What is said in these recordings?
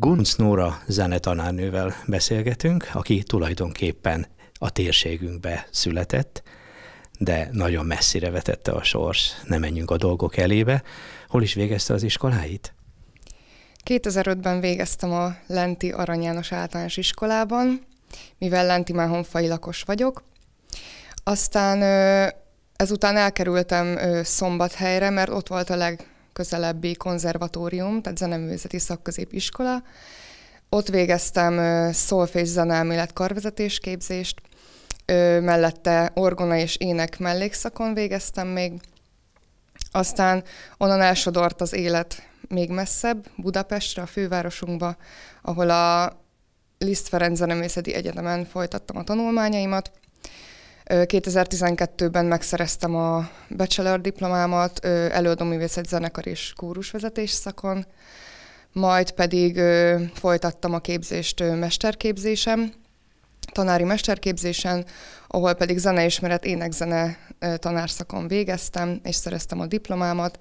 Gunc Nóra zenetanárnővel beszélgetünk, aki tulajdonképpen a térségünkbe született, de nagyon messzire vetette a sors, nem menjünk a dolgok elébe. Hol is végezte az iskoláit? 2005-ben végeztem a Lenti Arany János általános iskolában, mivel Lenti már honfai lakos vagyok. Aztán ezután elkerültem Szombathelyre, mert ott volt a leg legközelebbi konzervatórium, tehát zeneművészeti szakközépiskola. Ott végeztem szolfés zeneelmélet karvezetés képzést, mellette orgona és ének mellékszakon végeztem még, aztán onnan elsodort az élet még messzebb, Budapestre, a fővárosunkba, ahol a Liszt Ferenc Zeneművészeti Egyetemen folytattam a tanulmányaimat, 2012-ben megszereztem a bachelor diplomámat művészet zenekar és kórusvezetés szakon, majd pedig folytattam a képzést mesterképzésem, tanári mesterképzésen, ahol pedig zeneismeret énekzene tanárszakon végeztem, és szereztem a diplomámat.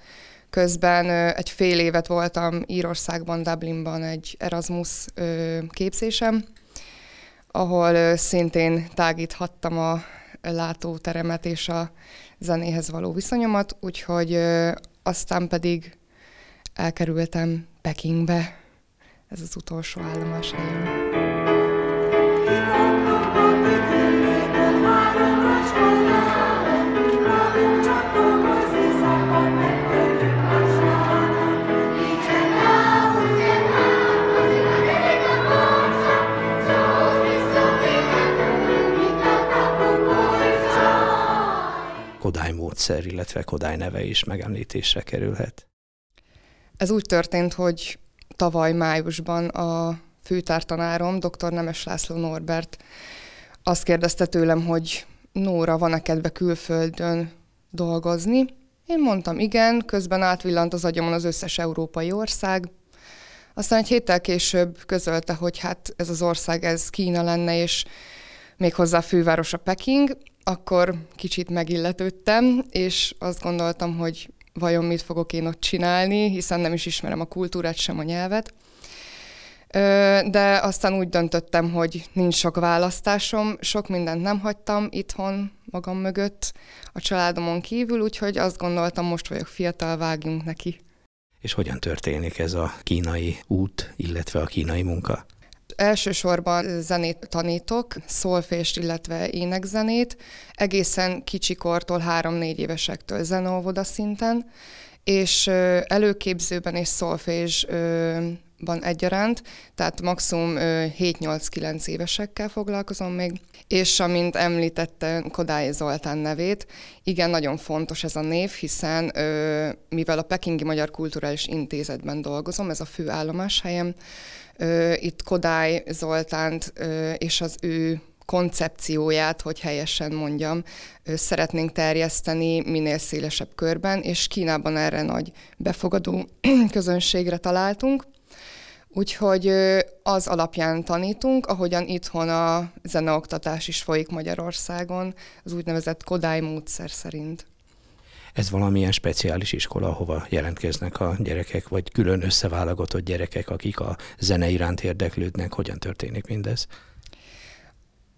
Közben egy fél évet voltam Írországban, Dublinban egy Erasmus képzésem, ahol szintén tágíthattam a látóteremet és a zenéhez való viszonyomat, úgyhogy aztán pedig elkerültem Pekingbe. Ez az utolsó állomás helyem. rendszer, illetve Kodály neve is megemlítésre kerülhet. Ez úgy történt, hogy tavaly májusban a főtártanárom, dr. Nemes László Norbert azt kérdezte tőlem, hogy Nóra, van-e kedve külföldön dolgozni? Én mondtam igen, közben átvillant az agyamon az összes európai ország. Aztán egy héttel később közölte, hogy hát ez az ország, ez Kína lenne, és méghozzá a fővárosa Peking, akkor kicsit megilletődtem, és azt gondoltam, hogy vajon mit fogok én ott csinálni, hiszen nem is ismerem a kultúrát, sem a nyelvet. De aztán úgy döntöttem, hogy nincs sok választásom, sok mindent nem hagytam itthon, magam mögött, a családomon kívül, úgyhogy azt gondoltam, most vagyok fiatal, vágjunk neki. És hogyan történik ez a kínai út, illetve a kínai munka? Elsősorban zenét tanítok, szólfést, illetve énekzenét, egészen kicsikortól, három-négy évesektől zenóvoda szinten, és előképzőben és szolfésban egyaránt, tehát maximum 7-8-9 évesekkel foglalkozom még, és amint említette Kodály Zoltán nevét, igen, nagyon fontos ez a név, hiszen mivel a Pekingi Magyar Kulturális Intézetben dolgozom, ez a fő állomáshelyem, itt Kodály Zoltánt és az ő koncepcióját, hogy helyesen mondjam, szeretnénk terjeszteni minél szélesebb körben, és Kínában erre nagy befogadó közönségre találtunk. Úgyhogy az alapján tanítunk, ahogyan itthon a zeneoktatás is folyik Magyarországon, az úgynevezett Kodály módszer szerint. Ez valamilyen speciális iskola, ahova jelentkeznek a gyerekek, vagy külön összeválogatott gyerekek, akik a zene iránt érdeklődnek. Hogyan történik mindez?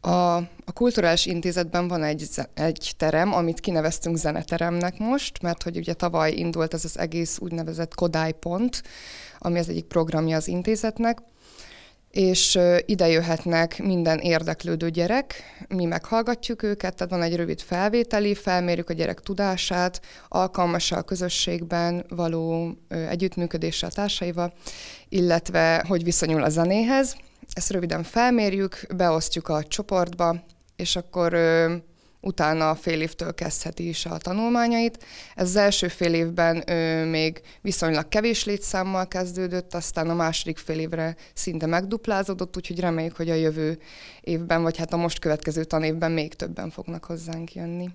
A, a Kulturális Intézetben van egy, egy terem, amit kineveztünk zeneteremnek most, mert hogy ugye tavaly indult ez az egész úgynevezett Kodály pont, ami az egyik programja az intézetnek, és ide jöhetnek minden érdeklődő gyerek, mi meghallgatjuk őket, tehát van egy rövid felvételi, felmérjük a gyerek tudását, alkalmas a közösségben való együttműködéssel társaival, illetve hogy viszonyul a zenéhez, ezt röviden felmérjük, beosztjuk a csoportba, és akkor ö, utána a fél évtől kezdheti is a tanulmányait. Ez az első fél évben ö, még viszonylag kevés létszámmal kezdődött, aztán a második fél évre szinte megduplázódott, úgyhogy reméljük, hogy a jövő évben, vagy hát a most következő tanévben még többen fognak hozzánk jönni.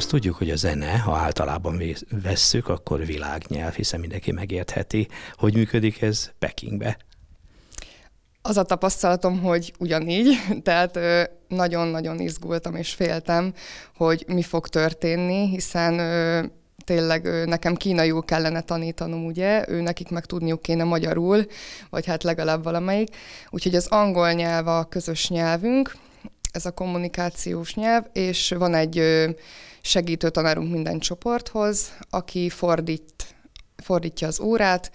Azt tudjuk, hogy a zene, ha általában vesszük, akkor világnyelv, hiszen mindenki megértheti. Hogy működik ez Pekingbe? Az a tapasztalatom, hogy ugyanígy, tehát nagyon-nagyon izgultam és féltem, hogy mi fog történni, hiszen tényleg nekem kínaiul kellene tanítanom, ugye, ő nekik meg tudniuk kéne magyarul, vagy hát legalább valamelyik. Úgyhogy az angol nyelv a közös nyelvünk, ez a kommunikációs nyelv, és van egy segítő tanárunk minden csoporthoz, aki fordít, fordítja az órát,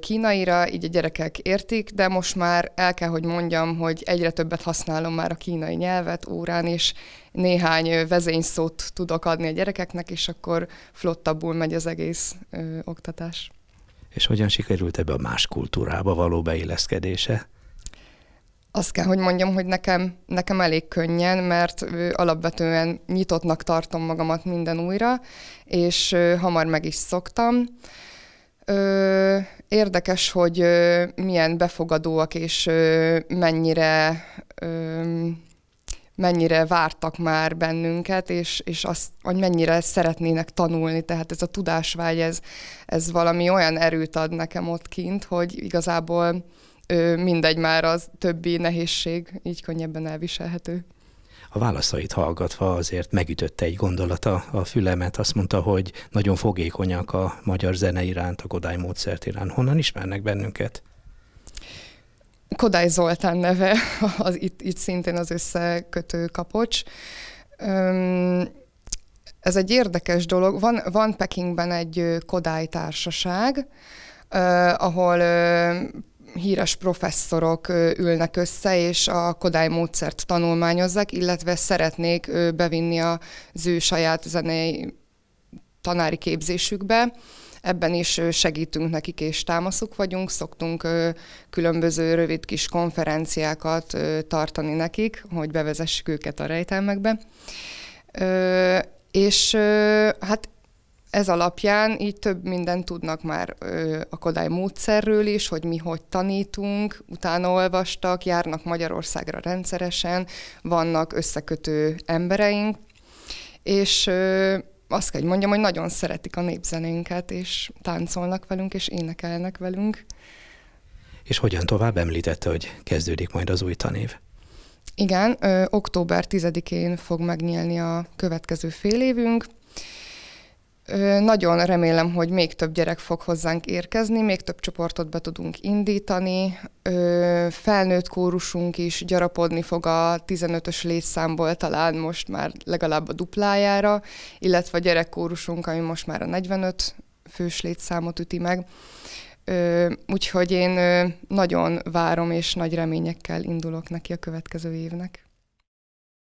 kínaira, így a gyerekek értik, de most már el kell, hogy mondjam, hogy egyre többet használom már a kínai nyelvet órán, és néhány vezényszót tudok adni a gyerekeknek, és akkor flottabbul megy az egész ö, oktatás. És hogyan sikerült ebbe a más kultúrába való beilleszkedése? Azt kell, hogy mondjam, hogy nekem, nekem elég könnyen, mert alapvetően nyitottnak tartom magamat minden újra, és hamar meg is szoktam. Ö, érdekes, hogy ö, milyen befogadóak és ö, mennyire ö, mennyire vártak már bennünket, és, és azt, hogy mennyire szeretnének tanulni. Tehát ez a tudásvágy, ez, ez valami olyan erőt ad nekem ott kint, hogy igazából mindegy már az többi nehézség így könnyebben elviselhető. A válaszait hallgatva azért megütötte egy gondolata a fülemet, azt mondta, hogy nagyon fogékonyak a magyar zene iránt, a Kodály módszert iránt. Honnan ismernek bennünket? Kodály Zoltán neve, az itt, itt szintén az összekötő kapocs. Öm, ez egy érdekes dolog. Van, van Pekingben egy Kodály társaság, Uh, ahol uh, híres professzorok ülnek össze, és a Kodály módszert tanulmányozzák, illetve szeretnék bevinni az ő saját zenei tanári képzésükbe. Ebben is segítünk nekik és támaszuk vagyunk, szoktunk különböző rövid kis konferenciákat tartani nekik, hogy bevezessük őket a rejtelmekbe. És hát ez alapján így több mindent tudnak már ö, a Kodály módszerről is, hogy mi hogy tanítunk, utána olvastak, járnak Magyarországra rendszeresen, vannak összekötő embereink, és ö, azt kell, hogy mondjam, hogy nagyon szeretik a népzenénket, és táncolnak velünk, és énekelnek velünk. És hogyan tovább említette, hogy kezdődik majd az új tanév? Igen, ö, október 10-én fog megnyílni a következő fél évünk, nagyon remélem, hogy még több gyerek fog hozzánk érkezni, még több csoportot be tudunk indítani. Felnőtt kórusunk is gyarapodni fog a 15-ös létszámból talán most már legalább a duplájára, illetve a gyerekkórusunk, ami most már a 45 fős létszámot üti meg. Úgyhogy én nagyon várom és nagy reményekkel indulok neki a következő évnek.